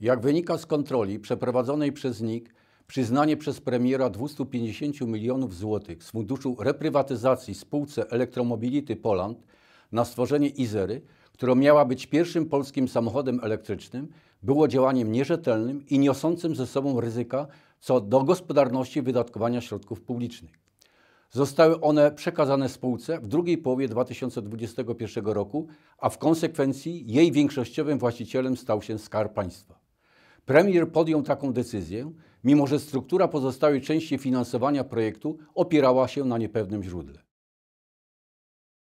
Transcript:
Jak wynika z kontroli przeprowadzonej przez NIK, przyznanie przez premiera 250 milionów złotych z funduszu reprywatyzacji spółce Elektromobility Poland na stworzenie Izery, która miała być pierwszym polskim samochodem elektrycznym, było działaniem nierzetelnym i niosącym ze sobą ryzyka co do gospodarności wydatkowania środków publicznych. Zostały one przekazane spółce w drugiej połowie 2021 roku, a w konsekwencji jej większościowym właścicielem stał się Skarb Państwa. Premier podjął taką decyzję, mimo że struktura pozostałej części finansowania projektu opierała się na niepewnym źródle.